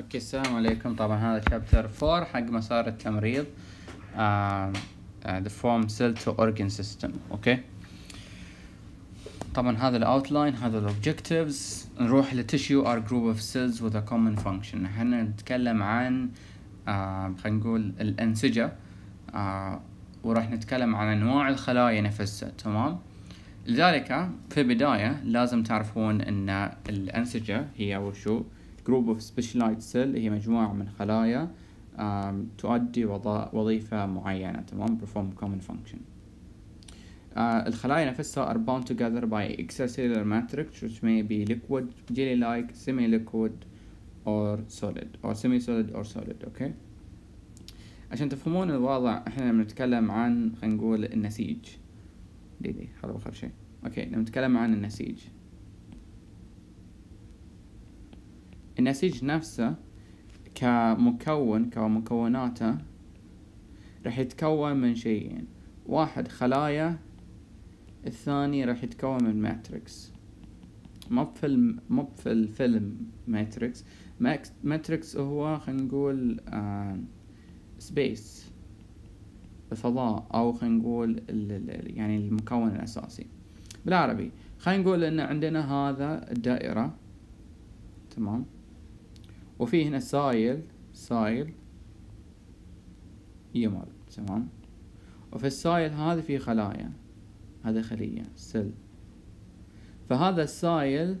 اوكي السلام عليكم طبعا هذا شابتر 4 حق مسار التمريض آه, آه، the from cell to organ system اوكي طبعا هذا الاوتلاين هذا الاوبجكتيفز نروح للتشيو ار جروب اوف سيلز وذ كومن فانكشن احنا نتكلم عن uh, خلينا نقول الانسجه uh, آه، وراح نتكلم عن انواع الخلايا نفسها تمام لذلك في البدايه لازم تعرفون ان الانسجه هي وشو group of specialized cells هي مجموعة من خلايا um, تؤدي وظيفة معينة تمام perform common function uh, الخلايا نفسها are bound together by extracellular matrix which may be liquid, jelly-like, semi-liquid or solid or semi-solid or solid okay عشان تفهمون الوضع احنا بنتكلم عن خلينا نقول النسيج دقيقة هذا آخر شيء اوكي لما نتكلم عن النسيج النسيج نفسه كمكون كمكوناته راح يتكون من شيئين واحد خلايا الثاني راح يتكون من ماتريكس مو بفيلم مو في الفيلم ماتريكس ماتريكس هو خلينا نقول سبيس آه، الفضاء او خلينا نقول يعني المكون الاساسي بالعربي خلينا نقول ان عندنا هذا الدائرة تمام وفي هنا سايل سايل يمر إيه تمام وفي السايل هذا في خلايا هذا خلية سيل فهذا السايل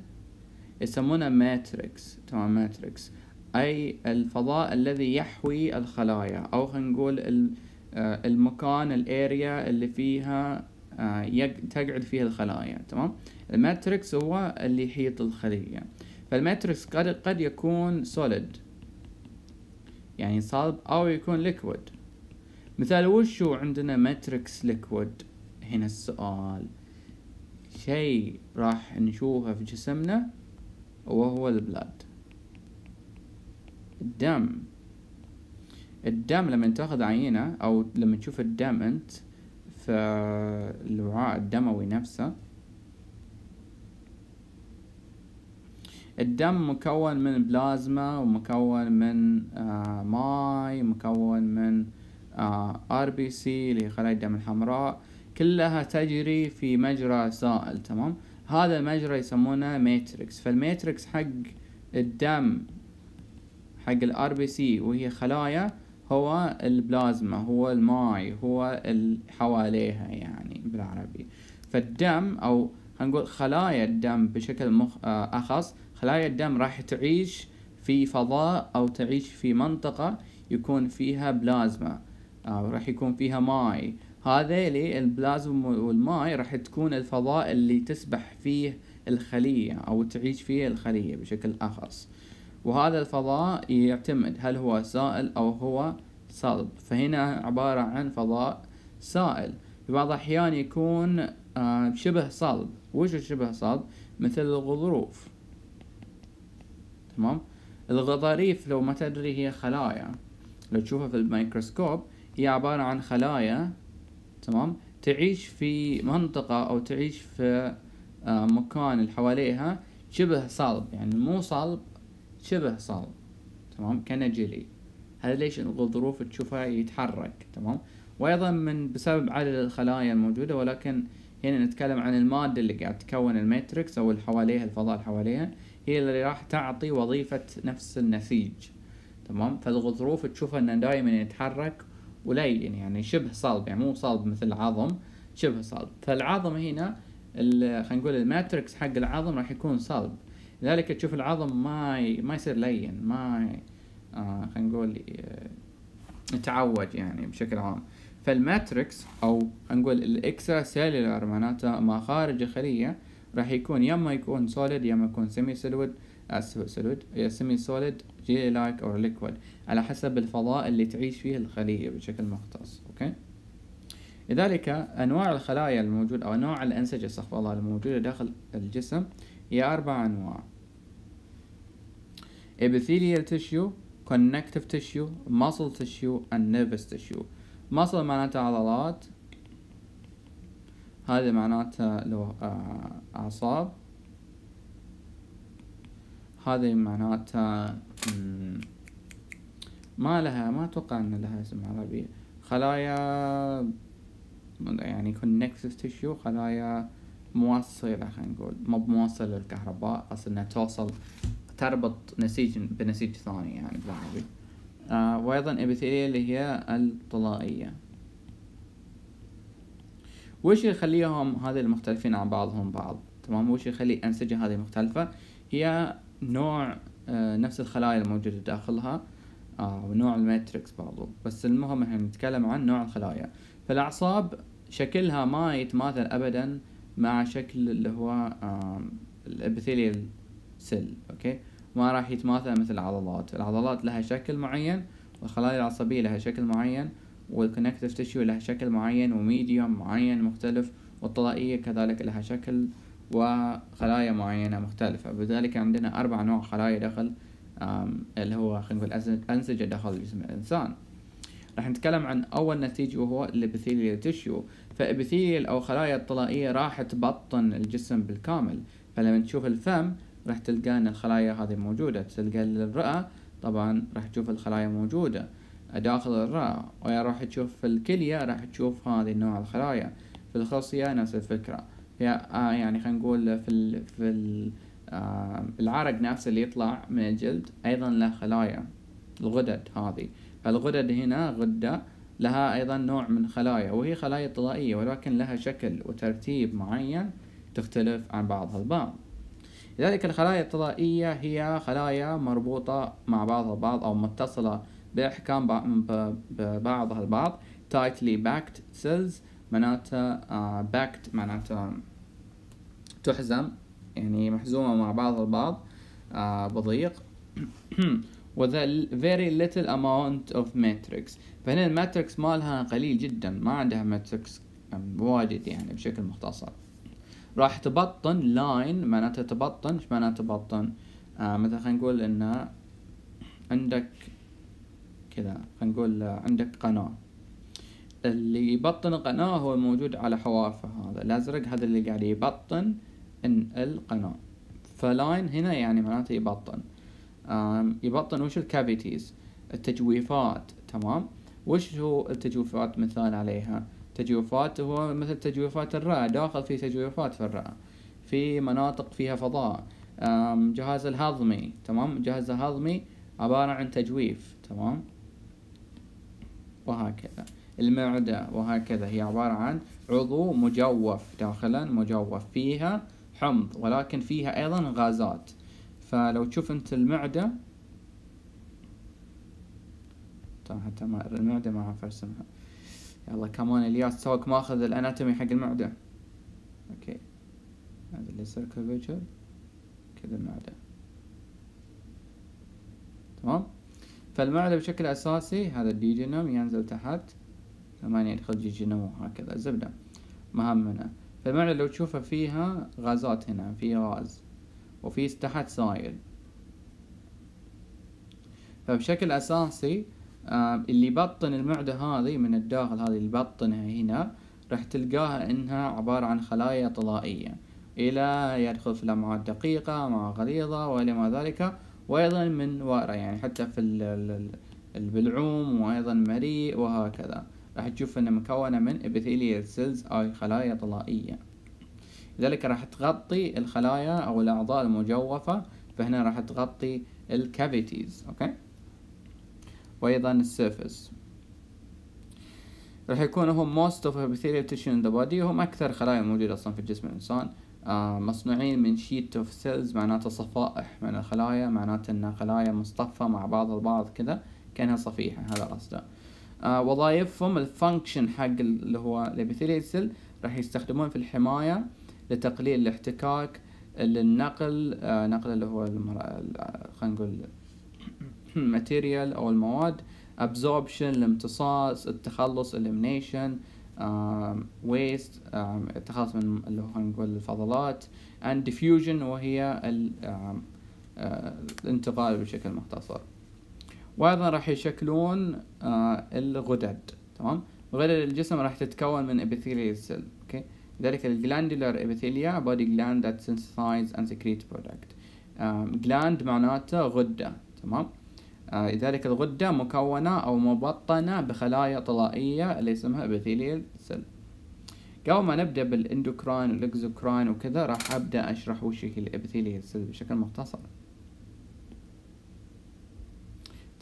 يسمونه ماتريكس تمام ماتريكس أي الفضاء الذي يحوي الخلايا أو خلينا نقول آه، المكان الاريا اللي فيها آه، تقعد فيها الخلايا تمام الماتريكس هو اللي يحيط الخلية فالماتريكس قد قد يكون سوليد يعني صلب أو يكون ليكويد مثال وشو عندنا ماتريكس ليكويد هنا السؤال شيء راح نشوفه في جسمنا وهو البلاد الدم الدم لما تاخذ عينة أو لما تشوف الدم أنت فالوعاء الدموي نفسه الدم مكون من بلازما ومكون من آه ماي مكون من آه، ار بي سي اللي هي خلايا الدم الحمراء كلها تجري في مجرى سائل تمام هذا المجرى يسمونه ماتريكس فالماتريكس حق الدم حق الار بي سي وهي خلايا هو البلازما هو الماي هو حواليها يعني بالعربي فالدم او هنقول خلايا الدم بشكل مخ... آه، اخص خلايا الدم راح تعيش في فضاء أو تعيش في منطقة يكون فيها بلازما أو راح يكون فيها ماي هذا البلازما والماي راح تكون الفضاء اللي تسبح فيه الخلية أو تعيش فيه الخلية بشكل أخص وهذا الفضاء يعتمد هل هو سائل أو هو صلب فهنا عبارة عن فضاء سائل في بعض الأحيان يكون آه، شبه صلب وش شبه صلب مثل الغضروف تمام الغضاريف لو ما تدري هي خلايا لو تشوفها في الميكروسكوب هي عبارة عن خلايا تمام تعيش في منطقة أو تعيش في آه، مكان اللي حواليها شبه صلب يعني مو صلب شبه صلب تمام كأنه جلي هذا ليش الغضروف تشوفها يتحرك تمام وأيضا من بسبب عدد الخلايا الموجودة ولكن هنا نتكلم عن المادة اللي قاعد تكون الماتريكس أو اللي حواليها الفضاء اللي حواليها هي اللي راح تعطي وظيفة نفس النسيج تمام فالغضروف تشوفه انه دائما يتحرك ولين يعني شبه صلب يعني مو صلب مثل عظم شبه صلب فالعظم هنا خلينا نقول الماتريكس حق العظم راح يكون صلب لذلك تشوف العظم ما ي... ما يصير لين ما ي... آه خلينا نقول آه، يتعوج يعني بشكل عام فالماتريكس او خلينا نقول الاكسترا سيلولار معناته خارج الخليه راح يكون يا اما يكون سوليد يا اما يكون سيمي سوليد سوليد يا سيمي سوليد جيلي لايك اور ليكويد على حسب الفضاء اللي تعيش فيه الخليه بشكل مختص اوكي لذلك انواع الخلايا الموجوده او انواع الانسجه استغفر الله الموجوده داخل الجسم هي اربع انواع epithelial tissue connective tissue muscle tissue and nervous tissue muscle معناتها عضلات هذا معناته لو آه، أعصاب هذا معناته ما لها ما أتوقع أن لها اسم عربي خلايا يعني كونكتيف تيشيو خلايا موصلة خلينا نقول مو بموصل للكهرباء أصلا إنها توصل تربط نسيج بنسيج ثاني يعني بالعربي آه وأيضا إبيثيليا اللي هي الطلائية وش يخليهم هذي المختلفين عن بعضهم بعض تمام وش يخلي الأنسجة هذه مختلفة هي نوع آه، نفس الخلايا الموجودة داخلها آه، ونوع الماتريكس برضو بس المهم احنا نتكلم عن نوع الخلايا فالأعصاب شكلها ما يتماثل أبدا مع شكل اللي هو الابثيليال سيل اوكي ما راح يتماثل مثل العضلات العضلات لها شكل معين والخلايا العصبية لها شكل معين والكونكتيف تيشيو لها شكل معين وميديوم معين مختلف والطلائية كذلك لها شكل وخلايا معينة مختلفة بذلك عندنا أربع نوع خلايا داخل اللي هو خلينا نقول أنسجة داخل جسم الإنسان راح نتكلم عن أول نتيجة وهو الإبثيليال تشيو فإبثيليال أو خلايا الطلائية راح تبطن الجسم بالكامل فلما تشوف الفم راح تلقى أن الخلايا هذه موجودة تلقى الرئة طبعا راح تشوف الخلايا موجودة داخل الرئة ويا راح تشوف في الكلية راح تشوف هذه النوع الخلايا في الخصية نفس الفكرة آه، يعني خلينا نقول في ال في ال آه، العرق نفسه اللي يطلع من الجلد أيضا له خلايا الغدد هذه فالغدد هنا غدة لها أيضا نوع من خلايا وهي خلايا طلائية ولكن لها شكل وترتيب معين تختلف عن بعضها البعض لذلك الخلايا الطلائية هي خلايا مربوطة مع بعضها البعض أو متصلة بأحكام بعضها البعض tightly backed cells معناتها uh, backed معناتها تحزم يعني محزومة مع بعض البعض uh, آه، بضيق with a very little amount of matrix فهنا الماتريكس مالها قليل جدا ما عندها matrix واجد يعني بشكل مختصر راح تبطن line معناتها تبطن ايش معناتها تبطن آه مثلا خلينا نقول انه عندك كذا خلينا نقول عندك قناة اللي يبطن القناة هو موجود على حوافه هذا الأزرق هذا اللي قاعد يبطن إن القناة فلاين هنا يعني معناته يبطن يبطن وش الكافيتيز التجويفات تمام وش هو التجويفات مثال عليها تجويفات هو مثل تجويفات الرئة داخل في تجويفات في الرئة في مناطق فيها فضاء جهاز الهضمي تمام جهاز الهضمي عبارة عن تجويف تمام وهكذا المعدة وهكذا هي عبارة عن عضو مجوف داخلا مجوف فيها حمض ولكن فيها أيضا غازات فلو تشوف أنت المعدة حتى ما المعدة ما أعرف أرسمها يلا كمان الياس توك ماخذ الاناتومي حق المعدة اوكي هذا اللي يصير كذا المعدة تمام فالمعدة بشكل أساسي هذا الدي جينوم ينزل تحت ثمانية يدخل جي جينوم وهكذا زبدة مهمنا فالمعدة لو تشوفه فيها غازات هنا في غاز وفي تحت سائل فبشكل أساسي آه، اللي يبطن المعدة هذه من الداخل هذه اللي يبطنها هنا راح تلقاها انها عبارة عن خلايا طلائية إلى يدخل في لمعات دقيقة مع غليظة وإلى ما ذلك وأيضا من وراء يعني حتى في البلعوم وأيضا مريء وهكذا راح تشوف أنها مكونة من ابيثيليال سيلز أي خلايا طلائية لذلك راح تغطي الخلايا أو الأعضاء المجوفة فهنا راح تغطي الكافيتيز أوكي وأيضا السيرفس راح يكون هم موست اوف ابيثيليال تيشن ان ذا بودي هم أكثر خلايا موجودة أصلا في جسم الإنسان آه، مصنوعين من شيت اوف سيلز معناته صفائح من الخلايا معناته ان خلايا مصطفى مع بعض البعض كذا كانها صفيحة هذا قصده آه، وظائفهم الفانكشن حق اللي هو الابيثيليال سيل راح يستخدمون في الحماية لتقليل الاحتكاك للنقل آه، نقل اللي هو خلينا نقول الماتيريال او المواد absorption الامتصاص التخلص elimination ويست التخلص من اللي هو نقول الفضلات and diffusion وهي آه، الانتقال بشكل مختصر وايضا راح يشكلون آه، الغدد تمام غدد الجسم راح تتكون من epithelial cell اوكي ذلك الجلاندولار ابيثيليا body gland that synthesize and secrete product جلاند معناته غدة تمام آه، لذلك الغدة مكونة أو مبطنة بخلايا طلائية اللي اسمها epithelial قبل ما نبدا بالاندوكراين والاكزوكراين وكذا راح ابدا اشرح وش هي الابيثيليال بشكل مختصر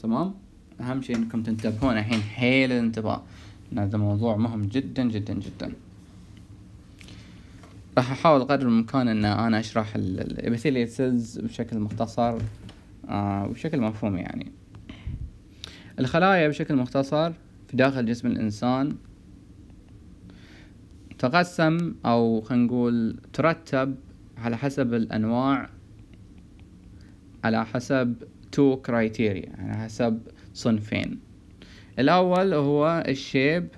تمام اهم شيء انكم تنتبهون الحين حيل الانتباه هذا موضوع مهم جدا جدا جدا راح احاول قدر الامكان ان انا اشرح الابيثيليال سيلز بشكل مختصر آه وبشكل مفهوم يعني الخلايا بشكل مختصر في داخل جسم الانسان تقسم أو خلينا نقول ترتب على حسب الأنواع على حسب تو كرايتيريا على حسب صنفين الأول هو الشيب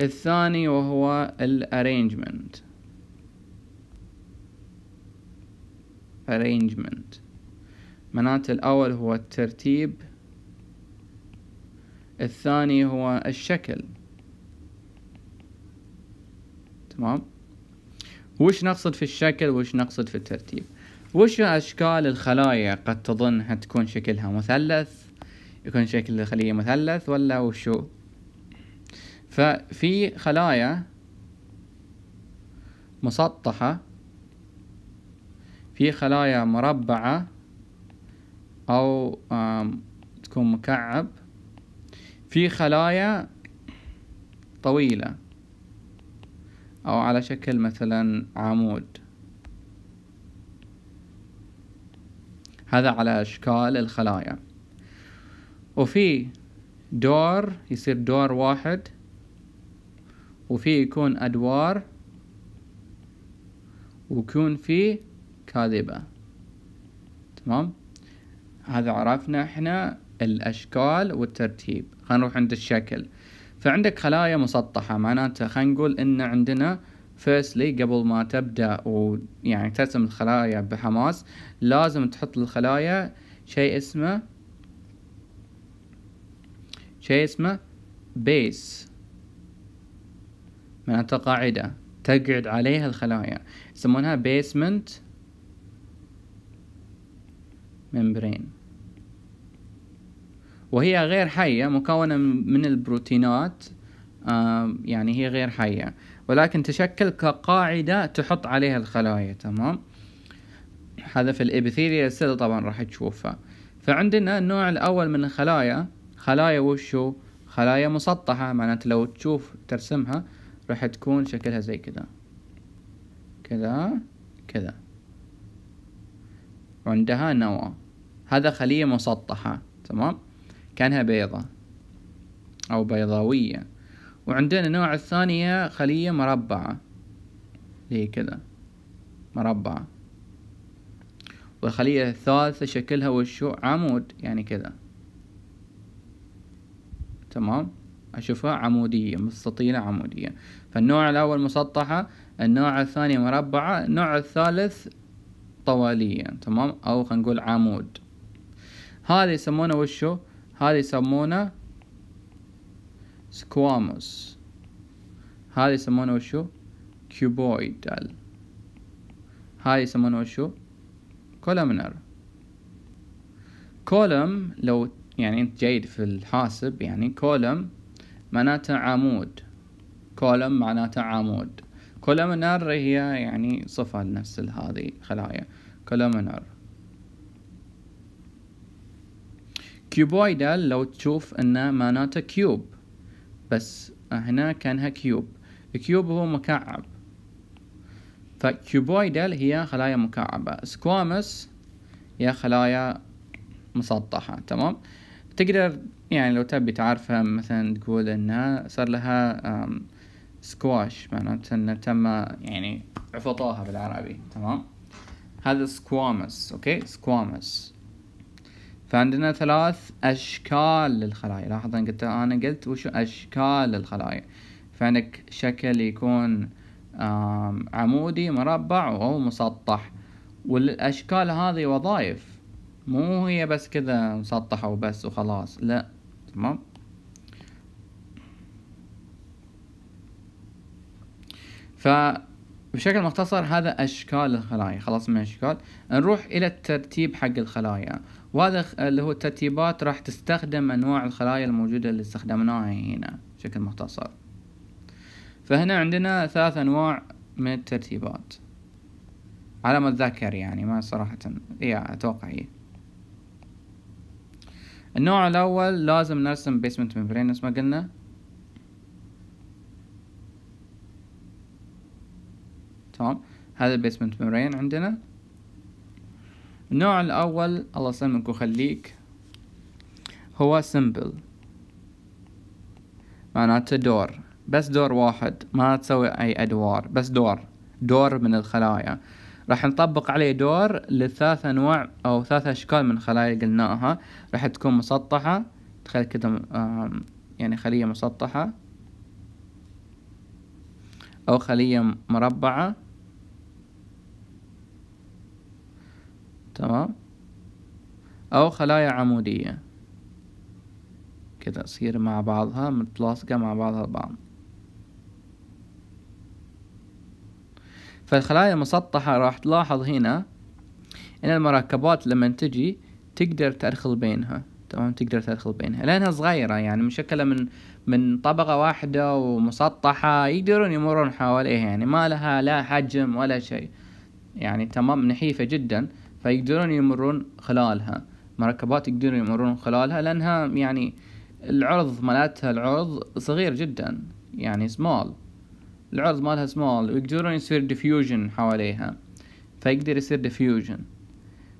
الثاني وهو الارينجمنت arrangement معناته الأول هو الترتيب الثاني هو الشكل تمام وش نقصد في الشكل وش نقصد في الترتيب وش أشكال الخلايا قد تظن تكون شكلها مثلث يكون شكل الخلية مثلث ولا وشو ففي خلايا مسطحة في خلايا مربعة أو تكون مكعب في خلايا طويلة أو على شكل مثلا عمود هذا على أشكال الخلايا وفي دور يصير دور واحد وفي يكون أدوار ويكون في كاذبة تمام هذا عرفنا احنا الأشكال والترتيب خلينا نروح عند الشكل فعندك خلايا مسطحة معناته خلينا نقول إن عندنا فيرستلي قبل ما تبدأ ويعني ترسم الخلايا بحماس لازم تحط للخلايا شيء اسمه شيء اسمه بيس معناته قاعدة تقعد عليها الخلايا يسمونها بيسمنت ممبرين وهي غير حية مكونة من البروتينات آه، يعني هي غير حية ولكن تشكل كقاعدة تحط عليها الخلايا تمام هذا في الإبثيريا سيل طبعا راح تشوفها فعندنا النوع الأول من الخلايا خلايا وشو خلايا مسطحة معناته لو تشوف ترسمها راح تكون شكلها زي كذا كذا كذا وعندها نواة هذا خلية مسطحة تمام كأنها بيضة أو بيضاوية وعندنا نوع الثانية خلية مربعة هي كذا مربعة والخلية الثالثة شكلها وشو عمود يعني كذا تمام أشوفها عمودية مستطيلة عمودية فالنوع الأول مسطحة النوع الثاني مربعة النوع الثالث طوالية تمام أو خلينا نقول عمود هذه يسمونه وشو هذا يسمونه سكواموس هذا يسمونه وشو كيوبويدال هاي يسمونه وشو كولمنر كولم لو يعني انت جيد في الحاسب يعني كولم معناته عمود كولم معناته عمود كولمنر هي يعني صفة نفس هذه الخلايا كولمنر كيوبويدال لو تشوف انه معناته كيوب بس هنا كانها كيوب كيوب هو مكعب فكيوبويدال هي خلايا مكعبة سكوامس هي خلايا مسطحة تمام تقدر يعني لو تبي تعرفها مثلا تقول انها صار لها سكواش معناته انه تم يعني عفطوها بالعربي تمام هذا سكوامس اوكي سكوامس فعندنا ثلاث أشكال للخلايا لاحظ أنا قلت أنا قلت وشو أشكال للخلايا فعندك شكل يكون عمودي مربع أو مسطح والأشكال هذه وظائف مو هي بس كذا مسطحة وبس وخلاص لا تمام فبشكل مختصر هذا أشكال الخلايا خلاص من أشكال نروح إلى الترتيب حق الخلايا وهذا اللي هو الترتيبات راح تستخدم انواع الخلايا الموجودة اللي استخدمناها هنا بشكل مختصر فهنا عندنا ثلاث انواع من الترتيبات على ما اتذكر يعني ما صراحة يا إيه، اتوقع هي إيه. النوع الاول لازم نرسم بيسمنت ميمبرين نفس ما قلنا تمام هذا البيسمنت ميمبرين عندنا النوع الأول الله يسلمك وخليك هو سمبل معناته دور بس دور واحد ما تسوي أي أدوار بس دور دور من الخلايا راح نطبق عليه دور لثلاث أنواع أو ثلاث أشكال من الخلايا قلناها راح تكون مسطحة تخيل كده يعني خلية مسطحة أو خلية مربعة تمام أو خلايا عمودية كذا تصير مع بعضها متلاصقة مع بعضها البعض فالخلايا المسطحة راح تلاحظ هنا إن المركبات لما تجي تقدر تأرخل بينها تمام تقدر تدخل بينها لأنها صغيرة يعني مشكلة من من طبقة واحدة ومسطحة يقدرون يمرون حواليها يعني ما لها لا حجم ولا شيء يعني تمام نحيفة جدا فيقدرون يمرون خلالها مركبات يقدرون يمرون خلالها لأنها يعني العرض مالتها العرض صغير جدا يعني سمال العرض مالها سمال ويقدرون يصير ديفيوجن حواليها فيقدر يصير ديفيوجن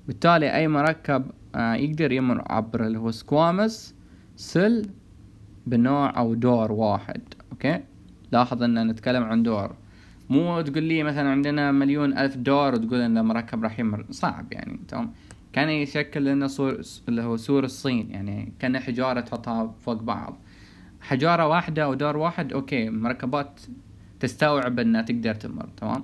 بالتالي أي مركب آه، يقدر يمر عبر اللي هو سكوامس سل بنوع أو دور واحد أوكي لاحظ أن نتكلم عن دور مو تقول لي مثلا عندنا مليون ألف دور وتقول إن المركب راح يمر صعب يعني تمام كان يشكل لنا صور اللي هو سور الصين يعني كان حجارة تحطها فوق بعض حجارة واحدة أو دور واحد أوكي مركبات تستوعب إنها تقدر تمر تمام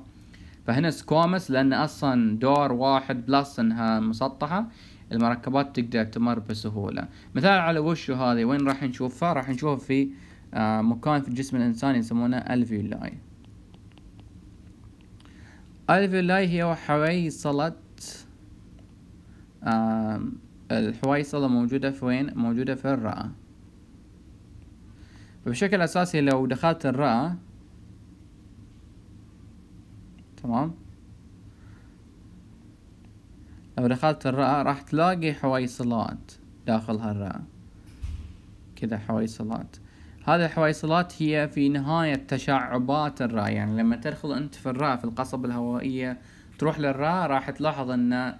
فهنا سكومس لأن أصلا دور واحد بلس إنها مسطحة المركبات تقدر تمر بسهولة مثال على وشه هذه وين راح نشوفها راح نشوفها في آه، مكان في جسم الإنسان يسمونه الفيولاي ألف الله هي حويصلة الحويصلة موجودة في وين؟ موجودة في الرأة بشكل أساسي لو دخلت الرأة تمام لو دخلت الرأة راح تلاقي حويصلات داخل هالرأة كذا حويصلات هذا الحويصلات هي في نهاية تشعبات الراء يعني لما تدخل انت في الراء في القصبة الهوائية تروح للراء راح تلاحظ ان آه،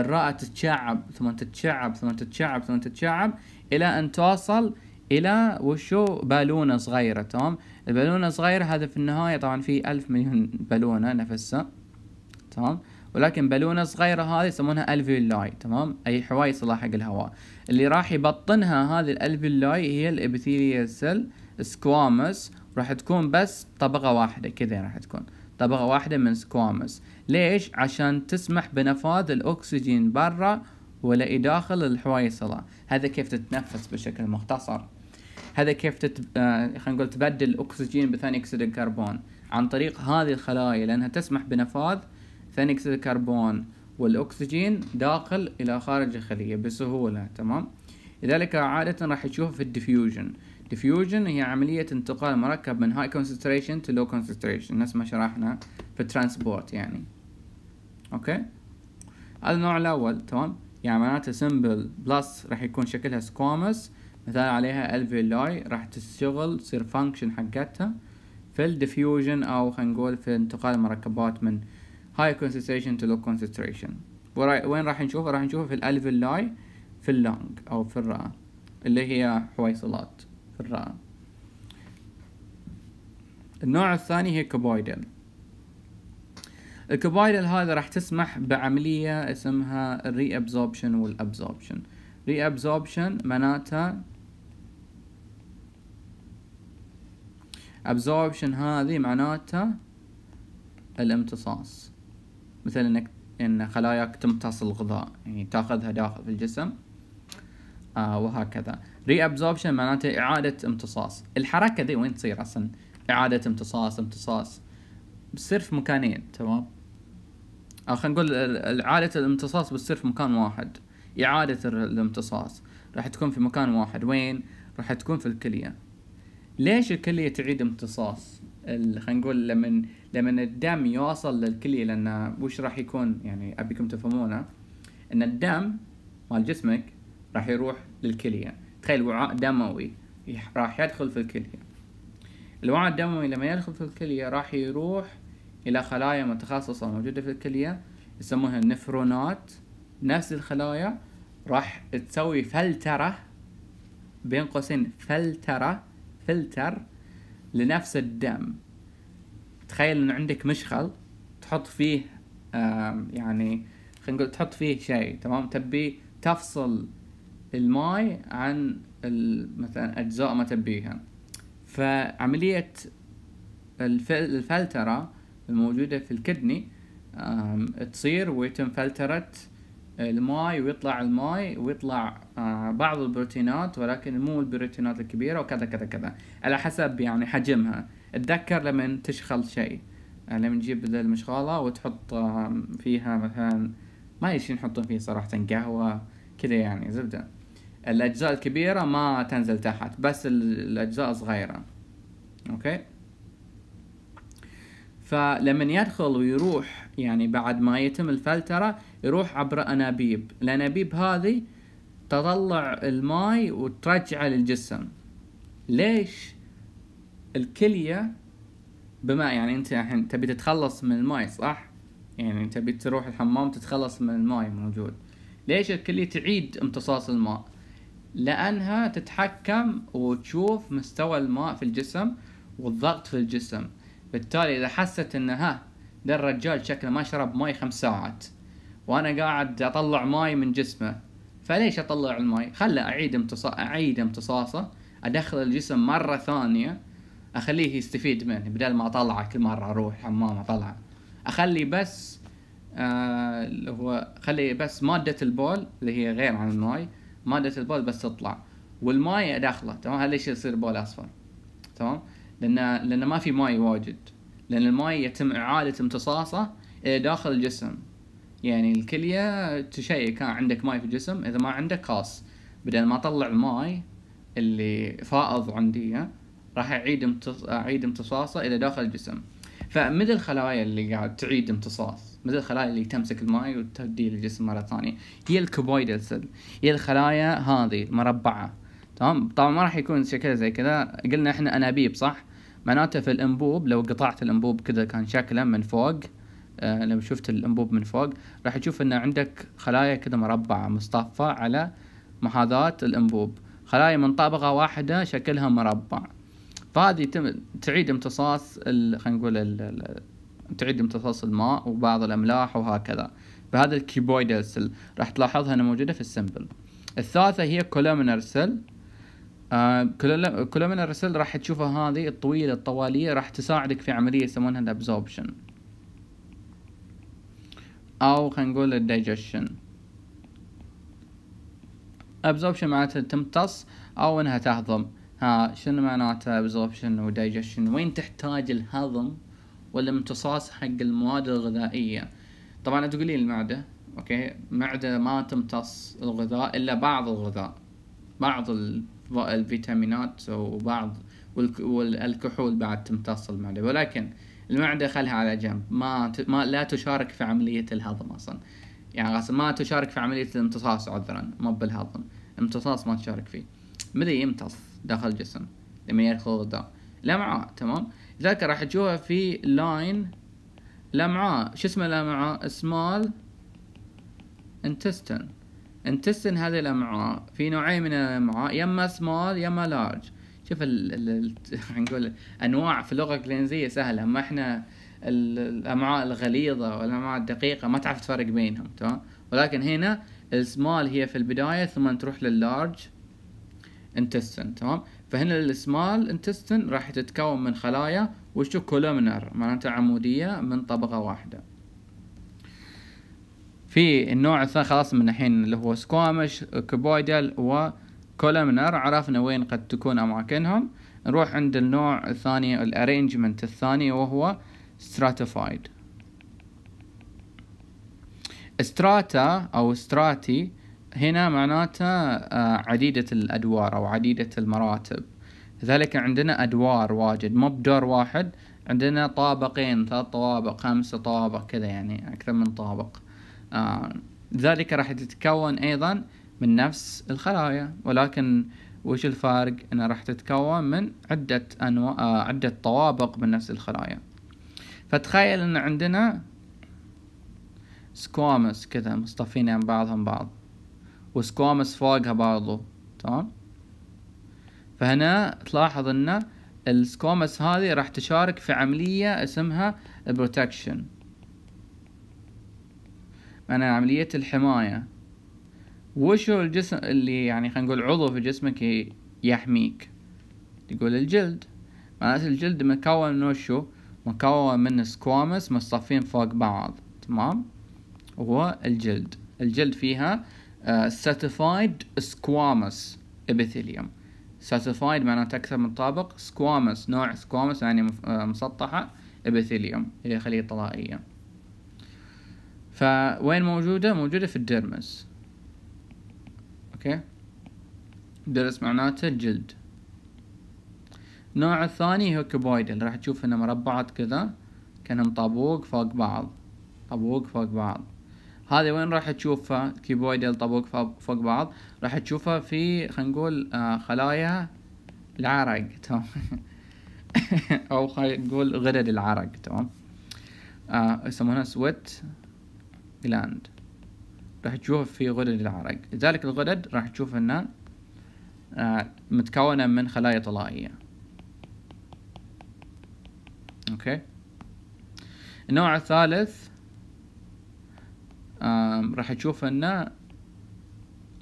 الراء تتشعب ثم تتشعب ثم تتشعب ثم تتشعب الى ان توصل الى وشو بالونة صغيرة تمام البالونة صغيرة هذا في النهاية طبعا في الف مليون بالونة نفسها تمام ولكن بالونه صغيره هذه يسمونها الفيولاي تمام اي حواي صلاح حق الهواء اللي راح يبطنها هذه الالفيولاي هي الابيثيليال سيل سكوامس راح تكون بس طبقه واحده كذا راح تكون طبقه واحده من سكوامس ليش عشان تسمح بنفاذ الاكسجين برا ولا داخل الحويصلة هذا كيف تتنفس بشكل مختصر هذا كيف تت... آه... خلينا نقول تبدل الأكسجين بثاني أكسيد الكربون عن طريق هذه الخلايا لأنها تسمح بنفاذ ثاني أكسيد الكربون والأكسجين داخل إلى خارج الخلية بسهولة تمام لذلك عادة راح تشوف في الديفيوجن ديفيوجن هي عملية انتقال مركب من هاي كونسنتريشن تو لو كونسنتريشن نفس ما شرحنا في الترانسبورت يعني اوكي هذا النوع الأول تمام يعني معناته سمبل بلس راح يكون شكلها سكومس مثال عليها الفيلاي راح تشتغل تصير فانكشن حقتها في الديفيوجن او خلينا نقول في انتقال المركبات من هاي concentration to low concentration وين راح نشوفها راح نشوفها في الالفيلاي في اللونج او في الرئة اللي هي حويصلات في الرئة النوع الثاني هي كوبويدل الكوبايلل هذا راح تسمح بعملية اسمها الري ابزوربشن والابزوربشن ري ابزوربشن معناتها absorption هذه معناتها الامتصاص مثل انك ان خلاياك تمتص الغذاء يعني تاخذها داخل في الجسم آه وهكذا ري ابزوربشن معناته اعاده امتصاص الحركه دي وين تصير اصلا اعاده امتصاص امتصاص بتصير في مكانين تمام او آه، خلينا نقول اعاده الامتصاص بتصير في مكان واحد اعاده الامتصاص راح تكون في مكان واحد وين راح تكون في الكليه ليش الكليه تعيد امتصاص خلينا نقول لما لما الدم يوصل للكلية لأن وش راح يكون يعني أبيكم تفهمونه أن الدم مال جسمك راح يروح للكلية تخيل وعاء دموي راح يدخل في الكلية الوعاء الدموي لما يدخل في الكلية راح يروح إلى خلايا متخصصة موجودة في الكلية يسموها النفرونات نفس الخلايا راح تسوي فلترة بين قوسين فلترة فلتر لنفس الدم تخيل ان عندك مشخل تحط فيه يعني خلينا نقول تحط فيه شيء تمام تبي تفصل الماي عن مثلا اجزاء ما تبيها فعملية الفلترة الموجودة في الكدني تصير ويتم فلترة الماي ويطلع الماي ويطلع بعض البروتينات ولكن مو البروتينات الكبيرة وكذا كذا كذا على حسب يعني حجمها اتذكر لما تشخل شيء آه، لما تجيب المشغالة وتحط فيها مثلا ما ادري نحطون فيه صراحة قهوة كذا يعني زبدة الأجزاء الكبيرة ما تنزل تحت بس الأجزاء الصغيرة أوكي فلما يدخل ويروح يعني بعد ما يتم الفلترة يروح عبر أنابيب الأنابيب هذه تطلع الماي وترجعه للجسم ليش؟ الكليه بما يعني انت الحين تبي تتخلص من الماي صح يعني انت تبي تروح الحمام تتخلص من الماي موجود ليش الكليه تعيد امتصاص الماء لانها تتحكم وتشوف مستوى الماء في الجسم والضغط في الجسم بالتالي اذا حست انها ده الرجال شكله ما شرب ماي خمس ساعات وانا قاعد اطلع ماي من جسمه فليش اطلع الماي خله اعيد امتصاص اعيد امتصاصه ادخل الجسم مره ثانيه اخليه يستفيد منه بدل ما اطلعه كل مره اروح حمام اطلع اخلي بس آه اللي هو خلي بس ماده البول اللي هي غير عن الماي ماده البول بس تطلع والماي ادخله تمام هذا ليش يصير بول اصفر تمام لان لان ما في ماي واجد لان الماي يتم اعاده امتصاصه الى داخل الجسم يعني الكليه تشيك كان عندك ماي في الجسم اذا ما عندك خاص بدل ما اطلع الماي اللي فائض عندي راح يعيد امتص... اعيد امتصاصه الى داخل الجسم فمدى الخلايا اللي قاعد تعيد امتصاص مدى الخلايا اللي تمسك الماي وتوديه للجسم مره ثانيه هي الكوبويدال سيل هي الخلايا هذه المربعه تمام طبعا ما راح يكون شكلها زي كذا قلنا احنا انابيب صح معناته في الانبوب لو قطعت الانبوب كذا كان شكله من فوق آه لو شفت الانبوب من فوق راح تشوف انه عندك خلايا كذا مربعه مصطفى على محاذاه الانبوب خلايا من طابقه واحده شكلها مربع فهذه يتم تعيد امتصاص خلينا نقول تعيد امتصاص الماء وبعض الاملاح وهكذا فهذا الكيبويدال سيل راح تلاحظها انها موجوده في السمبل الثالثه هي كولومينر سيل آه كولومينر سيل راح تشوفها هذه الطويله الطواليه راح تساعدك في عمليه يسمونها الابزوربشن او خلينا نقول الدايجشن ابزوربشن معناتها تمتص او انها تهضم شنو معناته ابزوربشن ودايجشن وين تحتاج الهضم والامتصاص حق المواد الغذائية طبعا تقولي المعدة اوكي المعدة ما تمتص الغذاء الا بعض الغذاء بعض الفيتامينات وبعض والكحول بعد تمتص المعدة ولكن المعدة خلها على جنب ما, ت... ما لا تشارك في عملية الهضم أصلا يعني أصلا ما تشارك في عملية الامتصاص عذرا مو بالهضم امتصاص ما تشارك فيه متى يمتص داخل الجسم لما يدخل الغذاء لمعاء تمام لذلك راح تشوفها في لاين لمعاء شو اسمه الامعاء سمال انتستن انتستن هذه الامعاء في نوعين من الامعاء يما سمال يما لارج شوف ال نقول انواع في اللغه الانجليزيه سهله اما احنا الامعاء الغليظه والامعاء الدقيقه ما تعرف تفرق بينهم تمام ولكن هنا السمال هي في البدايه ثم تروح لللارج انتستن تمام فهنا السمال انتستن راح تتكون من خلايا وشو كولومنر معناتها عمودية من طبقة واحدة في النوع الثاني خلاص من الحين اللي هو سكوامش كوبويدال وكولومنر عرفنا وين قد تكون أماكنهم نروح عند النوع الثاني الارينجمنت الثاني وهو ستراتيفايد ستراتا أو strati هنا معناته آه، عديدة الأدوار أو عديدة المراتب لذلك عندنا أدوار واجد مو بدور واحد عندنا طابقين ثلاث طوابق خمسة طوابق كذا يعني أكثر من طابق لذلك آه، راح تتكون أيضا من نفس الخلايا ولكن وش الفارق أنها راح تتكون من عدة أنواع آه، عدة طوابق من نفس الخلايا فتخيل أن عندنا سكوامس كذا مصطفين عن بعضهم بعض وسكوامس فوقها برضو تمام فهنا تلاحظ ان السكوامس هذه راح تشارك في عملية اسمها البروتكشن معنى عملية الحماية وشو الجسم اللي يعني خلينا نقول عضو في جسمك يحميك يقول الجلد معناته الجلد مكون من وشو مكون من سكوامس مصطفين فوق بعض تمام هو الجلد الجلد فيها ساتيفايد سكوامس ابيثيليوم ساتيفايد معناته اكثر من طابق سكوامس نوع سكوامس يعني آه، مسطحه ابيثيليوم اللي هي خليه طلائيه فوين موجوده موجوده في الديرمس اوكي درس معناته الجلد النوع الثاني هو كوبويدل راح تشوف انه مربعات كذا كانهم طابوق فوق بعض طابوق فوق بعض هذه وين راح تشوفها كيبويد طبق فوق بعض راح تشوفها في خلينا نقول آه، خلايا العرق تمام او خلينا نقول غدد العرق تمام آه، يسمونها سويت جلاند راح تشوفها في غدد العرق لذلك الغدد راح تشوف انها آه، متكونة من خلايا طلائية اوكي النوع الثالث راح تشوف انه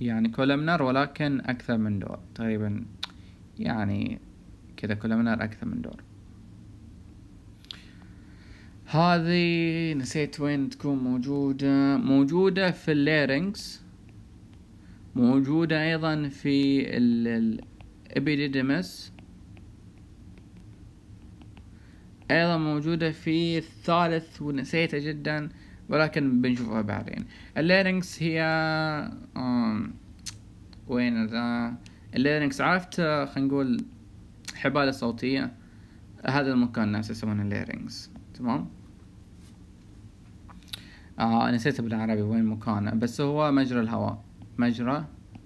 يعني كولمنر ولكن اكثر من دور تقريبا يعني كذا كولمنر اكثر من دور هذه نسيت وين تكون موجودة موجودة في الليرنكس موجودة ايضا في الابيديدمس ايضا موجودة في الثالث ونسيته جدا ولكن بنشوفها بعدين الليرنكس هي وين ذا الليرنكس عرفت خلينا نقول حبال الصوتية هذا المكان الناس يسمونه الليرنكس تمام آه نسيت بالعربي وين مكانه بس هو مجرى الهواء مجرى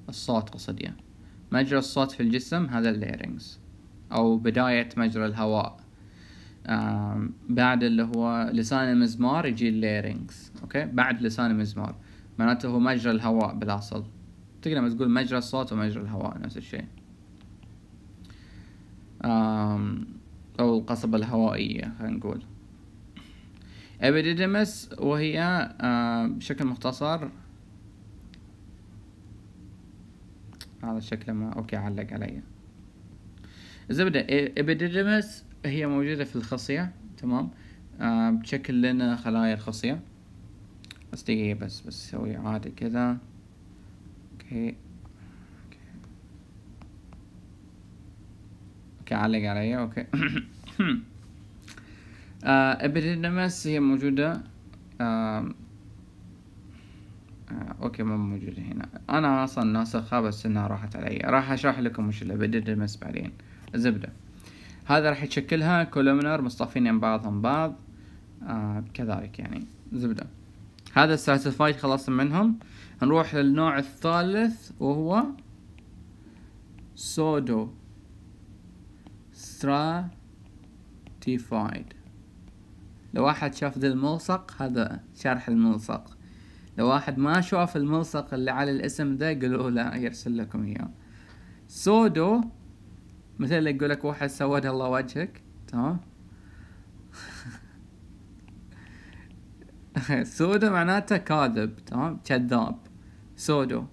الصوت قصدي مجرى الصوت في الجسم هذا الليرنكس أو بداية مجرى الهواء بعد اللي هو لسان المزمار يجي الليرينكس اوكي بعد لسان المزمار معناته هو مجرى الهواء بالاصل تقدر تقول مجرى الصوت ومجرى الهواء نفس الشيء او القصبة الهوائية خلينا نقول ابيديدمس وهي بشكل مختصر هذا شكله ما اوكي علق علي الزبدة ابيديدمس فهي موجودة في الخصية تمام آه بتشكل لنا خلايا الخصية بس دقيقة إيه بس بس سوي عادي كذا اوكي اوكي علق علي اوكي آه هي موجودة آه, آه، اوكي ما موجودة هنا انا اصلا ناسخها بس انها راحت علي راح اشرح لكم وش الابيديدمس بعدين زبدة هذا راح يشكلها كولومنر مصطفين بعضهم بعض آه كذلك يعني زبدة هذا الساتيفايد خلصنا منهم نروح للنوع الثالث وهو سودو ستراتيفايد لو واحد شاف ذا الملصق هذا شرح الملصق لو واحد ما شاف الملصق اللي على الاسم ذا قولوا له يرسل لكم اياه سودو مثلا يقول لك واحد سود الله وجهك تمام سودو معناته كاذب تمام كذاب سودو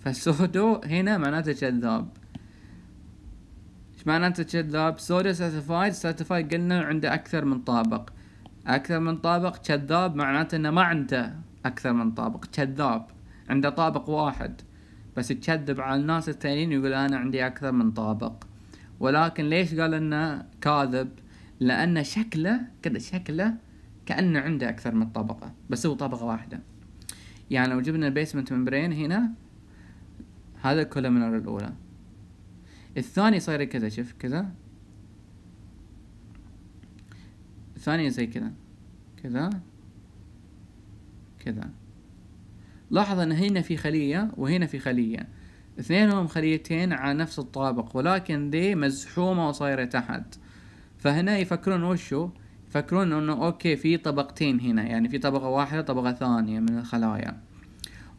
فسودو هنا معناته كذاب ايش معناته كذاب سودو ساتيفايد ساتيفايد قلنا عنده اكثر من طابق اكثر من طابق كذاب معناته انه ما عنده اكثر من طابق كذاب عنده طابق واحد بس يكذب على الناس الثانيين ويقول انا عندي اكثر من طابق ولكن ليش قال انه كاذب لان شكله كذا شكله كانه عنده اكثر من طبقه بس هو طبقه واحده يعني لو جبنا البيسمنت ممبرين هنا هذا من الاولى الثاني صاير كذا شوف كذا الثانية زي كذا كذا كذا لاحظ ان هنا في خلية وهنا في خلية اثنينهم خليتين على نفس الطابق ولكن ذي مزحومة وصايرة تحت فهنا يفكرون وشو يفكرون انه اوكي في طبقتين هنا يعني في طبقة واحدة طبقة ثانية من الخلايا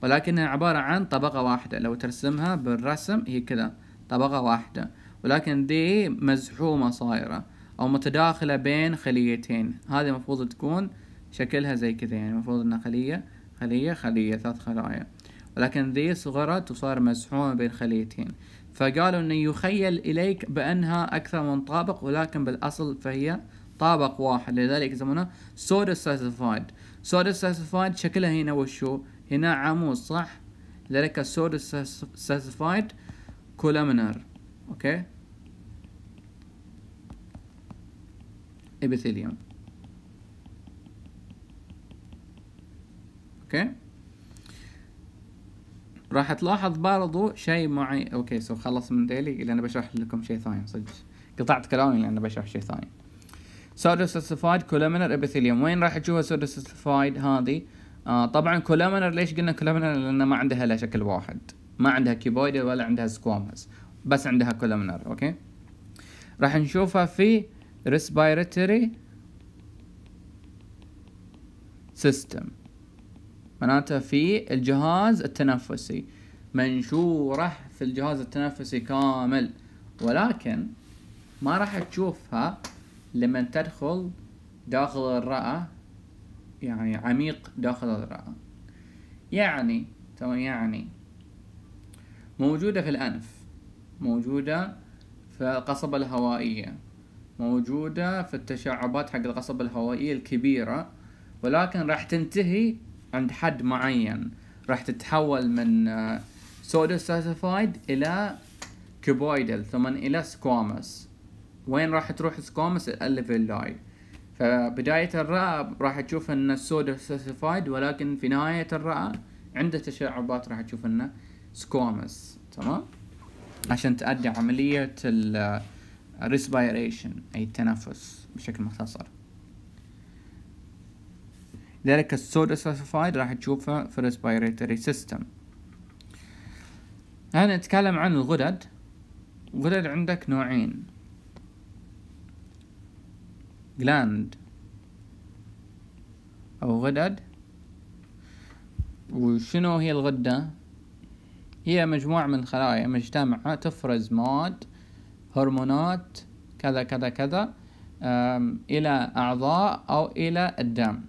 ولكنها عبارة عن طبقة واحدة لو ترسمها بالرسم هي كذا طبقة واحدة ولكن ذي مزحومة صايرة أو متداخلة بين خليتين هذه المفروض تكون شكلها زي كذا يعني المفروض إنها خلية خلية خلية ثلاث خلايا لكن ذي صغرت وصار مزحومة بين خليتين فقالوا أن يخيل إليك بأنها أكثر من طابق ولكن بالأصل فهي طابق واحد لذلك يسمونها سودا ساسيفايد سودا ساسيفايد شكلها هنا وشو هنا عمود صح لذلك سودا ساسيفايد كولامنر أوكي إبثيليوم أوكي راح تلاحظ برضو شيء معين اوكي سو خلص من ديلي لان بشرح لكم شيء ثاني صدق قطعت كلامي لان بشرح شيء ثاني سودو سلسفايد كولومينر ابيثيليوم وين راح تشوفها سودو سلسفايد هذه آه طبعا كولومينر ليش قلنا كولومينر لان ما عندها الا شكل واحد ما عندها كيبويد ولا عندها سكوامز بس عندها كولومينر اوكي راح نشوفها في respiratory system معناته في الجهاز التنفسي منشورة في الجهاز التنفسي كامل ولكن ما راح تشوفها لما تدخل داخل الرئة يعني عميق داخل الرئة يعني يعني موجودة في الأنف موجودة في القصبة الهوائية موجودة في التشعبات حق القصبة الهوائية الكبيرة ولكن راح تنتهي عند حد معين راح تتحول من سودا آه، ساتيفايد الى كوبويدل ثم الى سكوامس وين راح تروح سكوامس الالفيلاي فبداية الرئة راح تشوف ان السودا ساتيفايد ولكن في نهاية الرئة عنده تشعبات راح تشوف انه سكوامس تمام عشان تأدي عملية الريسبيريشن آه، أي التنفس بشكل مختصر لذلك السودا ساسيفايد راح تشوفها في الريسبيريتوري سيستم هنا نتكلم عن الغدد الغدد عندك نوعين جلاند أو غدد وشنو هي الغدة هي مجموعة من الخلايا مجتمعة تفرز مواد هرمونات كذا كذا كذا إلى أعضاء أو إلى الدم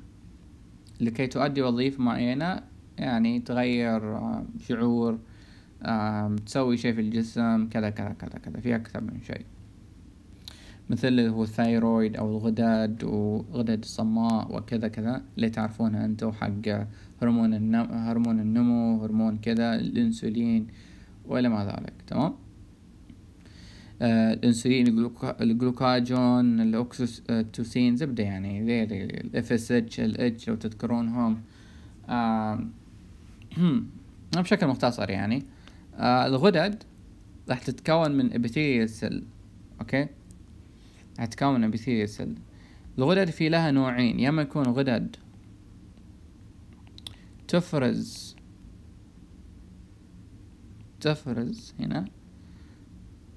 لكي تؤدي وظيفة معينة يعني تغير آه، شعور آه، تسوي شيء في الجسم كذا كذا كذا كذا في أكثر من شيء مثل هو الثايرويد أو الغدد وغدد الصماء وكذا كذا اللي تعرفونها أنتو حق هرمون النمو هرمون النمو هرمون كذا الأنسولين وإلى ما ذلك تمام الانسولين الجلوكاجون الاوكسوتوسين زبده يعني ذي الاف اس اتش الاتش لو تذكرونهم آه، بشكل مختصر يعني آه، الغدد راح تتكون من ابيثيريال سيل اوكي راح تتكون من ابيثيريال سيل الغدد في لها نوعين يا اما يكون غدد تفرز تفرز هنا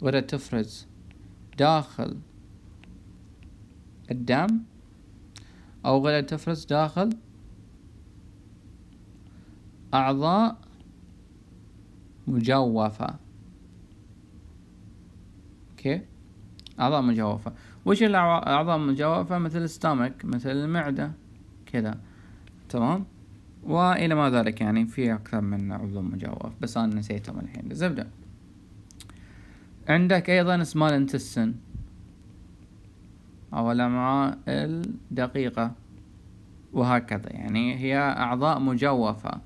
ولا تفرز داخل الدم أو ولا تفرز داخل أعضاء مجوفة أوكي أعضاء مجوفة وش الأعضاء المجوفة مثل الستامك مثل المعدة كذا تمام والى ما ذلك يعني في اكثر من عضو مجوف بس انا نسيتهم الحين الزبده عندك أيضا سمال انتسن أو الأمعاء الدقيقة وهكذا يعني هي أعضاء مجوفة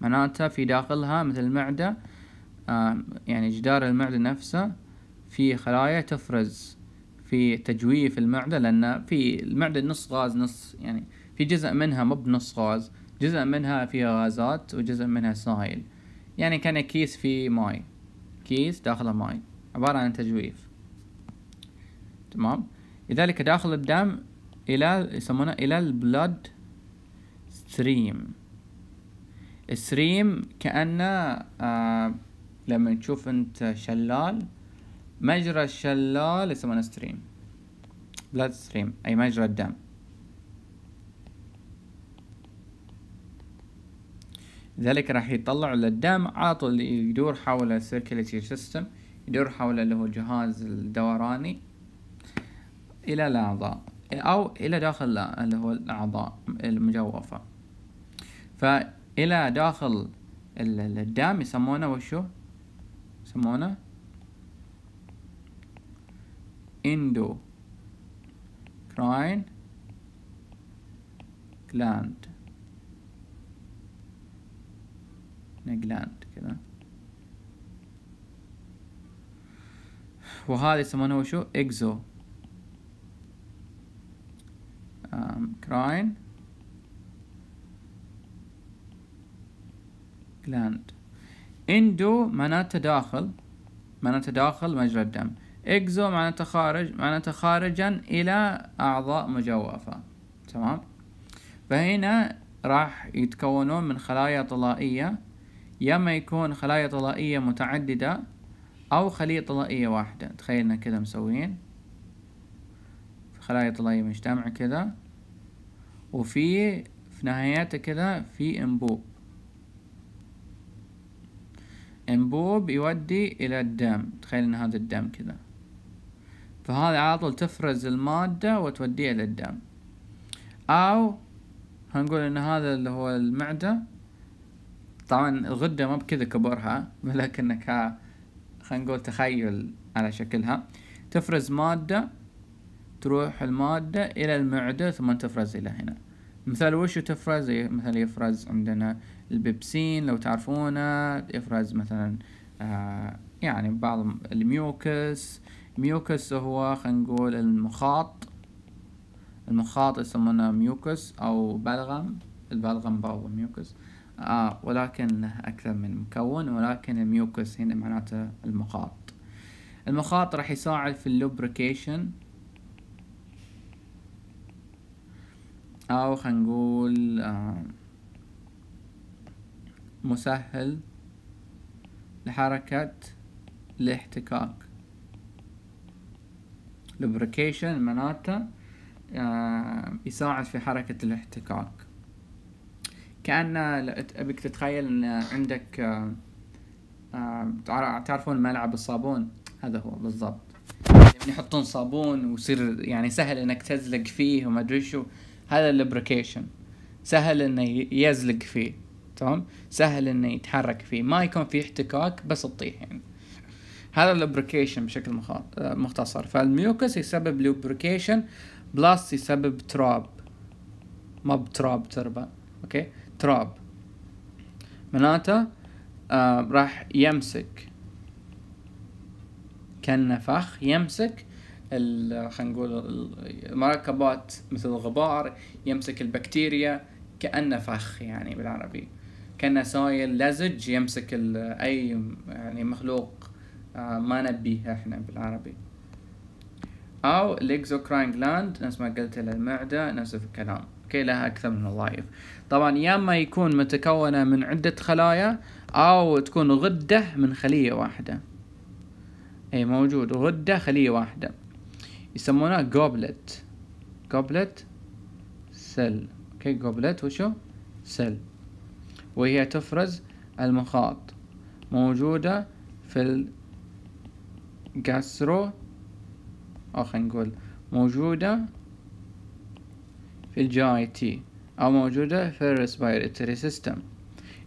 معناتها في داخلها مثل المعدة آه، يعني جدار المعدة نفسه في خلايا تفرز في تجويف المعدة لأن في المعدة نص غاز نص يعني في جزء منها مو بنص غاز جزء منها فيها غازات وجزء منها سائل يعني كان كيس فيه ماي كيس داخله ماي عبارة عن تجويف تمام لذلك داخل الدم إلى يسمونه إلى البلاد ستريم ستريم كأنه آه لما تشوف أنت شلال مجرى الشلال يسمونه ستريم بلاد ستريم أي مجرى الدم لذلك راح يطلع للدم على طول يدور حول السيركيليتي سيستم يدور حول اللي هو الجهاز الدوراني إلى الأعضاء أو إلى داخل اللي هو الأعضاء المجوفة فإلى داخل الدم يسمونه وشو يسمونه إندو كراين جلاند جلاند كذا وهذا يسمونه شو اكزو كراين جلاند اندو معناته داخل معناته داخل مجرى الدم اكزو معناته خارج معناته خارجا الى اعضاء مجوفه تمام فهنا راح يتكونون من خلايا طلائيه يا ما يكون خلايا طلائيه متعدده أو خلية طلائية واحدة تخيلنا كذا مسوين خلايا طلائية مجتمعة كذا وفي في نهايته كذا في انبوب انبوب يودي إلى الدم تخيل إن هذا الدم كذا فهذا على طول تفرز المادة وتوديها إلى الدم أو هنقول إن هذا اللي هو المعدة طبعا الغدة ما بكذا كبرها ولكنك خلينا نقول تخيل على شكلها تفرز مادة تروح المادة إلى المعدة ثم تفرز إلى هنا مثال وش تفرز مثلا يفرز عندنا البيبسين لو تعرفونه يفرز مثلا آه يعني بعض الميوكس ميوكس هو خلينا نقول المخاط المخاط يسمونه ميوكس أو بلغم البلغم برضه ميوكس آه ولكن أكثر من مكون ولكن الميوكس هنا معناته المخاط المخاط راح يساعد في اللوبريكيشن أو خلينا نقول آه مسهل لحركة الاحتكاك لوبريكيشن معناته آه يساعد في حركة الاحتكاك كأن ابيك تتخيل أن عندك آه، آه، تعرفون ملعب الصابون هذا هو بالضبط يعني يحطون صابون ويصير يعني سهل انك تزلق فيه وما ادري شو هذا اللبريكيشن سهل انه يزلق فيه تمام سهل انه يتحرك فيه ما يكون في احتكاك بس تطيح يعني هذا اللبريكيشن بشكل آه، مختصر فالميوكس يسبب لوبريكيشن بلس يسبب تراب ما بتراب تربه اوكي تراب معناته آه راح يمسك كالنفخ يمسك خلينا نقول المركبات مثل الغبار يمسك البكتيريا كأنه فخ يعني بالعربي كأنه سايل لزج يمسك أي يعني مخلوق آه، ما نبيه احنا بالعربي أو الإكزوكراين جلاند نفس ما قلت للمعده نفس الكلام اوكي لها اكثر من وظائف طبعا يا اما يكون متكونه من عده خلايا او تكون غده من خليه واحده اي موجود غده خليه واحده يسمونها جوبلت جوبلت سل اوكي جوبلت وشو سل وهي تفرز المخاط موجودة في الجاسترو أو خلينا نقول موجودة في الجي اي تي او موجودة في الريسبيرتوري سيستم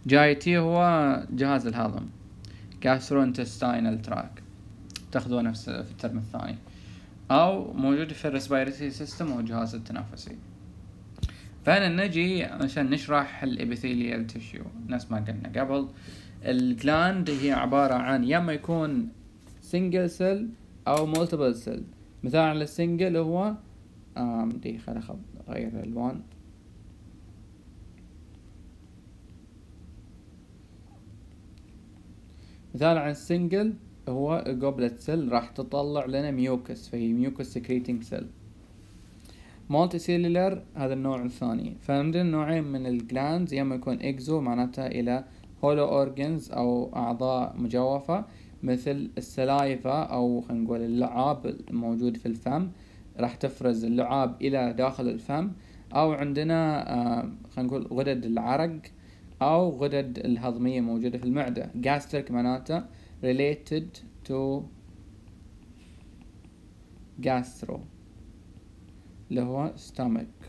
جي اي تي هو جهاز الهضم gastrointestinal tract تاخذوه نفس في الترم الثاني او موجود في الريسبيرتوري سيستم او جهاز التنفسي فهنا نجي عشان نشرح الابيثيليال تيشيو نفس ما قلنا قبل الجلاند هي عبارة عن يا اما يكون سنجل سيل او مولتيبل سيل مثال على السنجل هو آم دي خل غير الألوان مثال عن السنجل هو جوبلت سيل راح تطلع لنا ميوكس فهي ميوكس سكريتنج سيل مالتي سيلولر هذا النوع الثاني فعندنا نوعين من الجلاندز يا اما يكون اكزو معناتها الى هولو اورجنز او اعضاء مجوفه مثل السلايفه او خلينا نقول اللعاب الموجود في الفم راح تفرز اللعاب إلى داخل الفم أو عندنا آه، خلينا نقول غدد العرق أو غدد الهضمية موجودة في المعدة gastric معناته related to gastro اللي هو stomach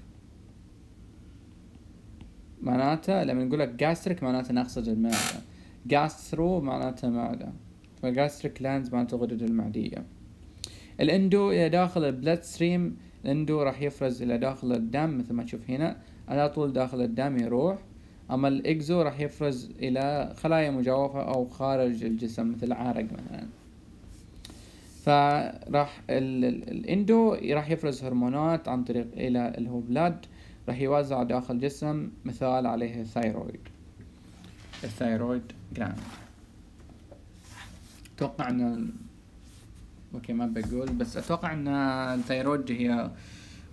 معناته لما نقول لك gastric معناته نقصد المعدة gastro معناته معدة فgastric glands معناته غدد المعدية الاندو الى داخل البلاد ستريم الاندو راح يفرز الى داخل الدم مثل ما تشوف هنا على طول داخل الدم يروح اما الاكزو راح يفرز الى خلايا مجوفة او خارج الجسم مثل العرق مثلا فراح الاندو راح يفرز هرمونات عن طريق الى الهو بلاد راح يوزع داخل الجسم مثال عليه الثايرويد الثايرويد جراند اتوقع ان اوكي ما بقول بس اتوقع ان الثيرويد هي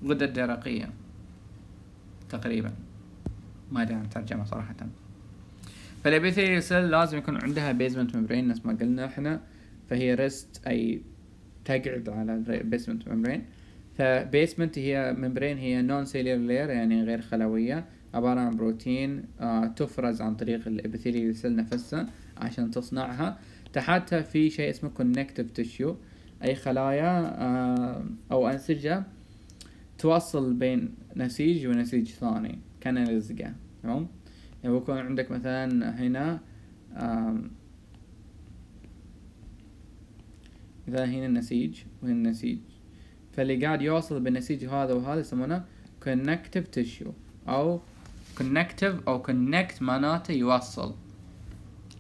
الغده درقية تقريبا ما ادري عن الترجمة صراحة فالابيثيريال سيل لازم يكون عندها بيزمنت ممبرين نفس ما قلنا احنا فهي ريست اي تقعد على بيسمنت ممبرين فبيسمنت هي ممبرين هي نون سيلير لير يعني غير خلوية عبارة عن بروتين آه تفرز عن طريق الابيثيليال سيل نفسها عشان تصنعها تحتها في شيء اسمه كونكتيف تشيو أي خلايا آه، أو أنسجة توصل بين نسيج ونسيج ثاني لزقه تمام يعني بكون عندك مثلا هنا مثلا هنا النسيج وهنا النسيج فاللي قاعد يوصل بين النسيج هذا وهذا يسمونه connective tissue أو connective أو connect معناته يوصل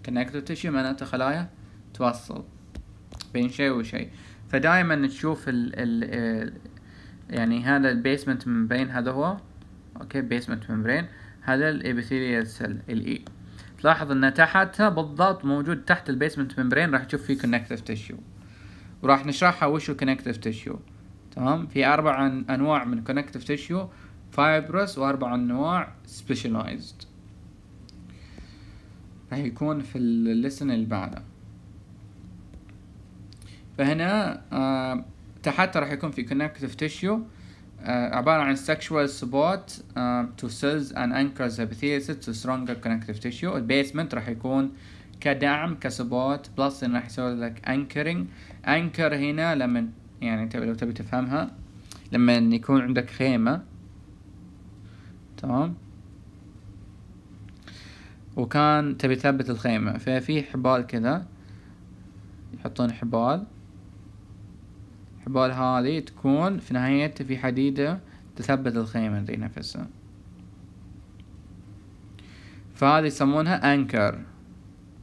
connective tissue معناته خلايا توصل بين شيء وشيء فدائما تشوف ال ال آه، يعني هذا البيسمنت ممبرين هذا هو اوكي بيسمنت ممبرين هذا الابيثيليال سيل الاي تلاحظ ان تحتها بالضبط موجود تحت البيسمنت ممبرين راح تشوف فيه كونكتيف تيشو وراح نشرحها وش هو كونكتيف تيشو تمام في اربع انواع من كونكتيف تيشو فايبرس واربع انواع سبيشلايزد راح يكون في الليسن اللي بعده فهنا آه تحت راح يكون في connective tissue آه عبارة عن sexual support آه to cells and anchors epithelial to stronger connective tissue البيسمنت راح يكون كدعم كسبوت بلس انه راح يسوي لك انكرنج انكر هنا لما يعني انت لو تبي تفهمها لما يكون عندك خيمة تمام وكان تبي تثبت الخيمة ففي حبال كذا يحطون حبال الحبال هذه تكون في نهاية في حديدة تثبت الخيمة ذي نفسها فهذه يسمونها أنكر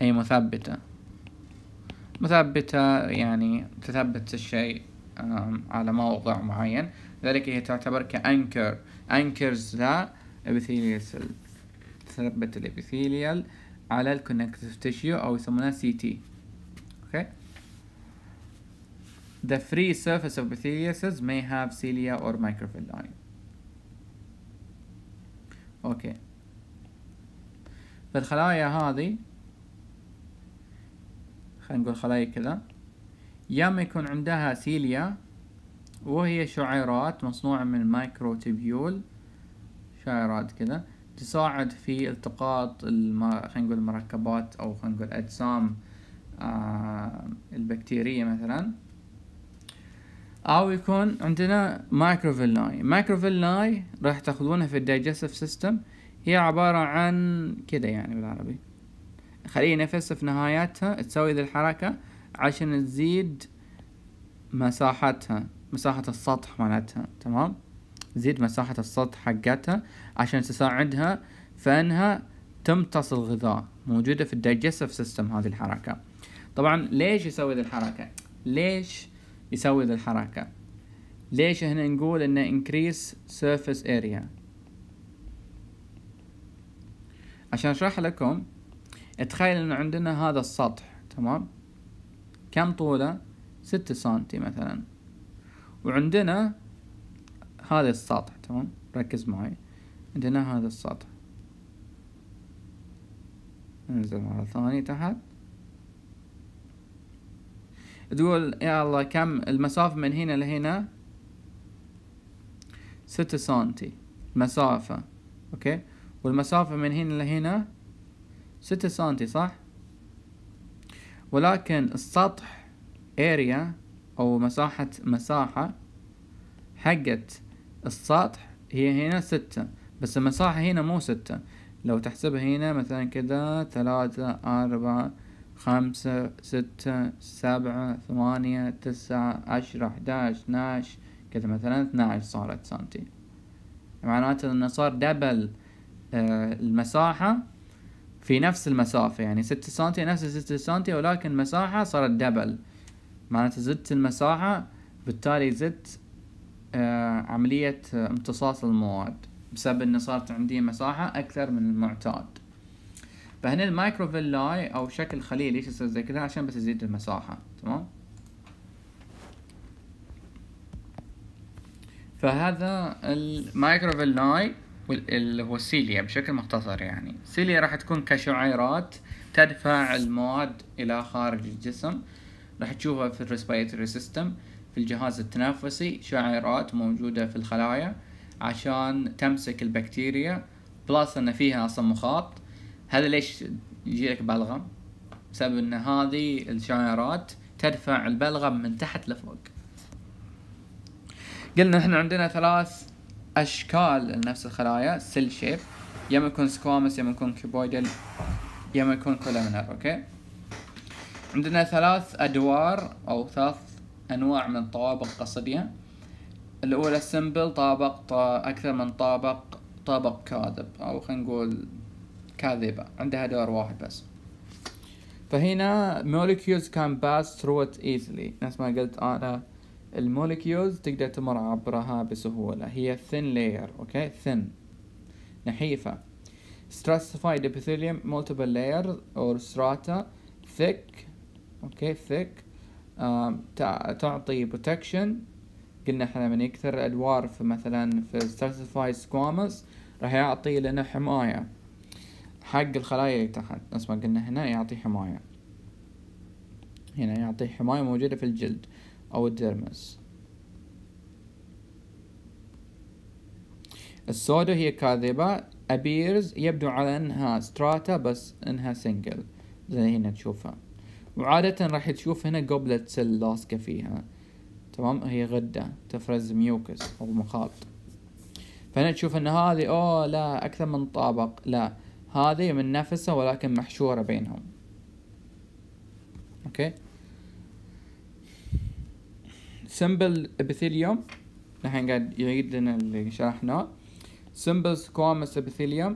أي مثبتة مثبتة يعني تثبت الشيء على موضع معين ذلك هي تعتبر كأنكر أنكرز ذا epithelial cells تثبت الابيثيليال على الكونكتيف تيشيو أو يسمونها سي تي The free surface of epitheliases may have cilia or microvilli. اوكي فالخلايا هذه خلينا نقول خلايا كذا يا ما يكون عندها سيليا وهي شعيرات مصنوعة من مايكروتبيول شعيرات كذا تساعد في التقاط الم... خلينا نقول مركبات او خلينا نقول اجسام آه البكتيرية مثلا او يكون عندنا مايكروفيلاي مايكروفيلاي راح تاخذونها في الدايجستيف سيستم هي عبارة عن كده يعني بالعربي خلية نفس في نهاياتها تسوي ذي الحركة عشان تزيد مساحتها مساحة السطح مالتها تمام تزيد مساحة السطح حقتها عشان تساعدها فانها تمتص الغذاء موجودة في الدايجستيف سيستم هذه الحركة طبعا ليش يسوي ذي الحركة ليش يسوي ذي الحركة ليش هنا نقول إن increase surface area عشان أشرح لكم تخيل إن عندنا هذا السطح تمام كم طوله ستة سنتي مثلا وعندنا هذا السطح تمام ركز معي عندنا هذا السطح ننزل مرة ثانية تحت تقول يا الله كم المسافة من هنا لهنا ستة سنتي مسافة اوكي والمسافة من هنا لهنا ستة سنتي صح ولكن السطح اريا او مساحة مساحة حقت السطح هي هنا ستة بس المساحة هنا مو ستة لو تحسبها هنا مثلا كده ثلاثة أربعة خمسة ستة سبعة ثمانية تسعة عشرة أحداش اثناش كذا مثلا اثناش صارت سنتي معناته انه صار دبل آه، المساحة في نفس المسافة يعني ستة سنتي نفس ستة سنتي ولكن المساحة صارت دبل معناته زدت المساحة بالتالي زدت آه، عملية امتصاص المواد بسبب انه صارت عندي مساحة اكثر من المعتاد فهنا المايكروفيلاي او شكل خليه ليش يصير زي كذا عشان بس يزيد المساحه تمام فهذا المايكروفيلاي اللي هو السيليا بشكل مختصر يعني السيليا راح تكون كشعيرات تدفع المواد الى خارج الجسم راح تشوفها في الريسبيرتوري سيستم في الجهاز التنفسي شعيرات موجودة في الخلايا عشان تمسك البكتيريا بلس ان فيها اصلا مخاط هذا ليش يجي لك بلغم بسبب ان هذه الشعيرات ترفع البلغم من تحت لفوق قلنا احنا عندنا ثلاث اشكال لنفس الخلايا سيل شيب يا يكون سكوامس يا يكون كيبويدل يا يكون كولمنر اوكي عندنا ثلاث ادوار او ثلاث انواع من الطوابق قصدية الاولى السمبل طابق اكثر من طابق طابق كاذب او خلينا نقول كاذبة عندها دور واحد بس فهنا molecules can pass through it easily نفس ما قلت أنا المولكيولز تقدر تمر عبرها بسهولة هي thin layer أوكي thin نحيفة stratified epithelium multiple layers or strata thick أوكي thick تعطي protection قلنا احنا من يكثر الادوار في مثلا في stratified squamous راح يعطي لنا حماية حق الخلايا اللي تحت نفس ما قلنا هنا يعطي حماية هنا يعطي حماية موجودة في الجلد أو الديرمس السودو هي كاذبة أبيرز يبدو على أنها ستراتا بس أنها سنجل زي هنا تشوفها وعادة راح تشوف هنا قبلة سل لاصقة فيها تمام هي غدة تفرز ميوكس أو مخاط فهنا تشوف أن هذه أوه لا أكثر من طابق لا هذه نفسه ولكن محشورة بينهم اوكي سمبل ابيثيليوم الحين قاعد يعيد لنا اللي شرحناه سمبل سكوامس ابيثيليوم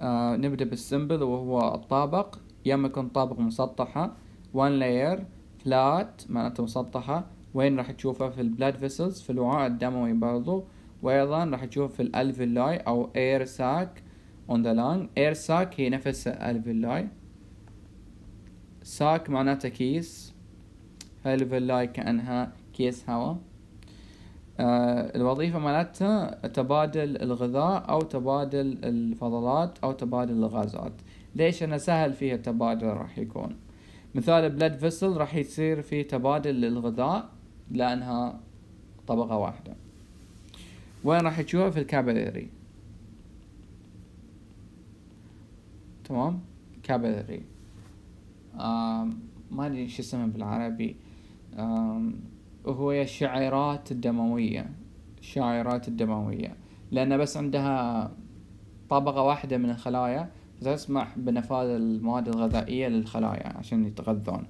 آه نبدأ بالسمبل وهو الطابق يما يكون طابق مسطحة وان لاير فلات معناته مسطحة وين راح تشوفها في البلاد فيسلز في الوعاء الدموي برضو وايضا راح تشوف في الالفيلاي او اير ساك on the lung air sac هي نفس alveoli sac معناتها كيس alveoli كأنها كيس هواء الوظيفة مالتها تبادل الغذاء أو تبادل الفضلات أو تبادل الغازات ليش أنا سهل فيها التبادل راح يكون مثال بلد فيسل راح يصير في تبادل للغذاء لأنها طبقة واحدة وين راح تشوفها في الكابيلاري تمام كابلري ما ادري شو اسمه بالعربي هو الشعيرات الدموية الشعيرات الدموية لأن بس عندها طبقة واحدة من الخلايا تسمح بنفاذ المواد الغذائية للخلايا عشان يتغذون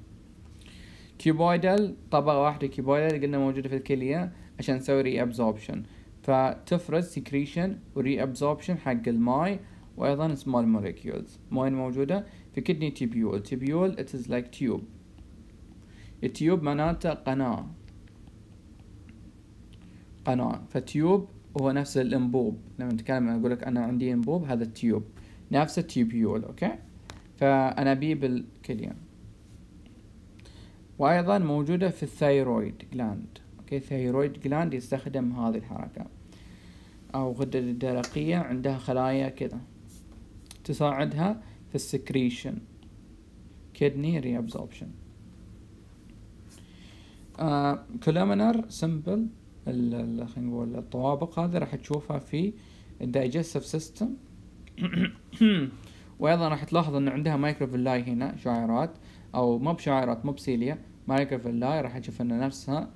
كيبويدل طبقة واحدة كيبويدل قلنا موجودة في الكلية عشان تسوي ري ابزوربشن فتفرز سكريشن وري ابزوربشن حق الماي وايضا small molecules موين موجوده في كدني تيبيول تيبيول it is like tube التيوب معناته قناه قناه فتيوب هو نفس الانبوب لما نتكلم انا اقول لك انا عندي انبوب هذا التيوب نفس التيبيول اوكي فانابيب الكليه وايضا موجوده في الثايرويد جلاند اوكي ثايرويد جلاند يستخدم هذه الحركه او غدة الدرقية عندها خلايا كذا تساعدها في السكريشن كدني ريابزوربشن آه كولامينر سمبل خلينا نقول الطوابق هذه راح تشوفها في الدايجستيف سيستم وايضا راح تلاحظ ان عندها مايكروفيلاي هنا شعيرات او مو بشعيرات مو بسيليا مايكروفيلاي راح تشوف ان نفسها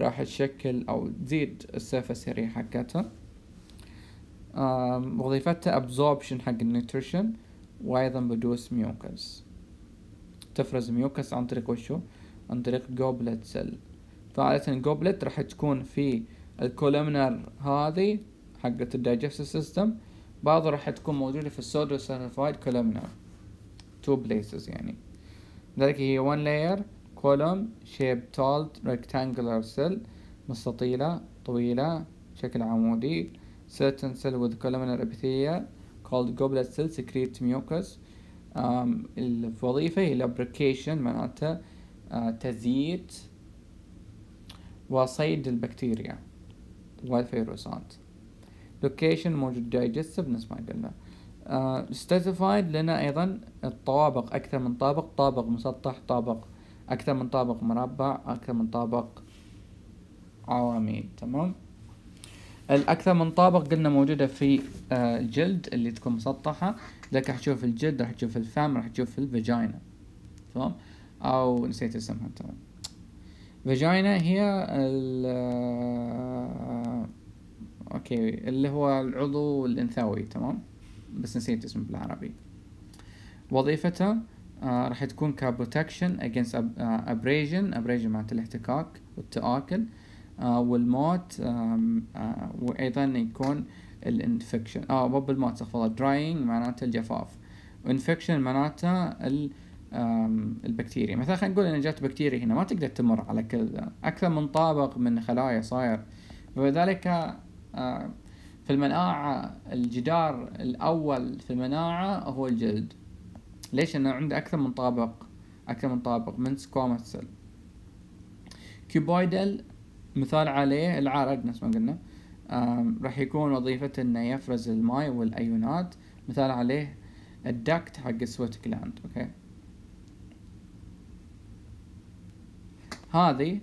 راح تشكل او تزيد السيرفس هيري حقتها وظيفتها absorption حق النيوتريشن وايضا بدوس ميوكس تفرز ميوكس عن طريق وشو عن طريق جوبلت سيل فعادة goblet راح تكون في الكولمنر هذه حقة الدايجستيف سيستم بعضها راح تكون موجودة في السودو سيرفايد كولومنر تو بليسز يعني ذلك هي one layer كولوم شيب تالت ريكتانجلر سيل مستطيلة طويلة شكل عمودي certain cell with columnar epithelial called goblet cell secrete mucus um, الوظيفة هي lubrication معناتها تزييت وصيد البكتيريا والفيروسات location موجود digestive نفس ما قلنا uh, specified لنا ايضا الطوابق اكثر من طابق طابق مسطح طابق اكثر من طابق مربع اكثر من طابق عواميد تمام الأكثر من طابق قلنا موجودة في الجلد آه، اللي تكون مسطحة لك راح تشوف الجلد راح تشوف الفم راح تشوف الفاجينا تمام أو نسيت اسمها ترى فاجينا هي ال آه، اوكي اللي هو العضو الانثوي تمام بس نسيت اسمه بالعربي وظيفتها آه راح تكون كبروتكشن اجينست ابريجن ابريجن معناته الاحتكاك والتآكل آه، والموت آه، وايضا يكون الانفكشن اه مو بالموت الله دراينج معناته الجفاف وانفكشن معناته البكتيريا مثلا خلينا نقول ان جات بكتيريا هنا ما تقدر تمر على كل اكثر من طابق من خلايا صاير فلذلك آه، في المناعة الجدار الأول في المناعة هو الجلد ليش؟ لأنه عنده أكثر من طابق أكثر من طابق من سكومة سيل كيوبويدل مثال عليه العرق نفس ما قلنا راح يكون وظيفته انه يفرز الماء والايونات مثال عليه الدكت حق السويت جلاند اوكي هذه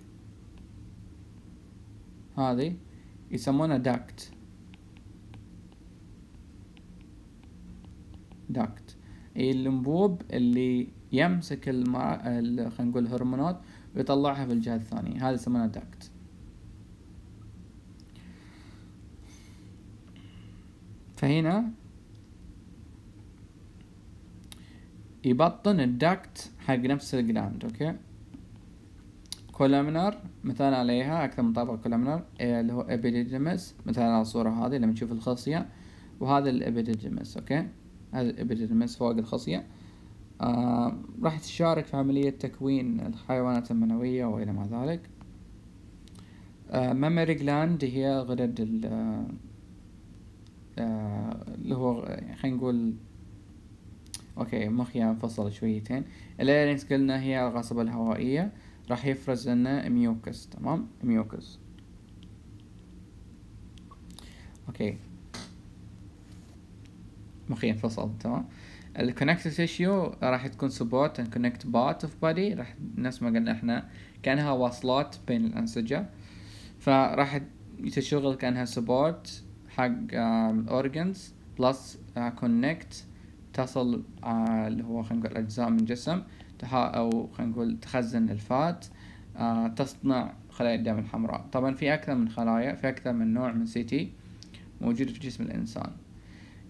هذه يسمونها دكت دكت إيه، الانبوب اللي يمسك خلينا نقول الهرمونات ويطلعها في الجهه الثانيه هذا يسمونه دكت فهنا يبطن الدكت حق نفس الجلاند اوكي كولمنر مثال عليها اكثر من طابق كولمنر إيه، اللي هو ابيديدمس مثال على الصورة هذه لما تشوف الخصية وهذا الابيديدمس اوكي هذا الابيديدمس فوق الخصية آه راح تشارك في عملية تكوين الحيوانات المنوية وإلى ما ذلك آه ماميري جلاند هي غدد آه، آه، اللي هو يعني خلينا نقول اوكي مخي انفصل شويتين الايرنجز قلنا هي الغصبة الهوائية راح يفرز لنا ميوكس تمام ميوكس اوكي مخي انفصل تمام الكونكت تيشيو راح تكون سبورت اند كونكت بارت اوف بادي راح نفس ما قلنا احنا كانها واصلات بين الانسجه فراح تشتغل كانها سبورت حق الأورجنز بلس كونكت تصل آه، اللي هو خلينا نقول اجزاء من جسم او خلينا نقول تخزن الفات آه، تصنع خلايا الدم الحمراء طبعا في اكثر من خلايا في اكثر من نوع من سيتي موجود في جسم الانسان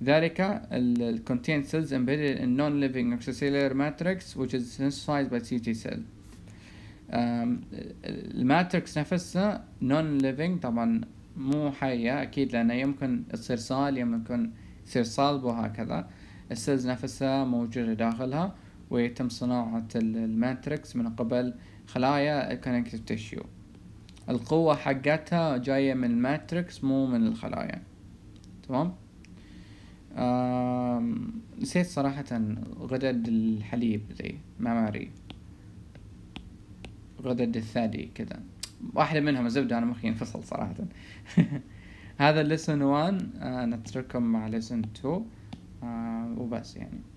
ذلك ال contains cells embedded in non-living extracellular matrix which is synthesized by CT cell. الماتريكس نفسها non-living طبعا مو حية أكيد لأنه يمكن تصير صال يمكن تصير صلب وهكذا السيلز نفسها موجودة داخلها ويتم صناعة الماتريكس من قبل خلايا الكونكتيف تيشيو القوة حقتها جاية من الماتريكس مو من الخلايا تمام نسيت صراحة غدد الحليب ذي ما غدد الثدي كذا واحدة منهم الزبدة أنا مخي انفصل صراحة هذا لسن 1 آه، نترككم مع لسن 2 آه، وبس يعني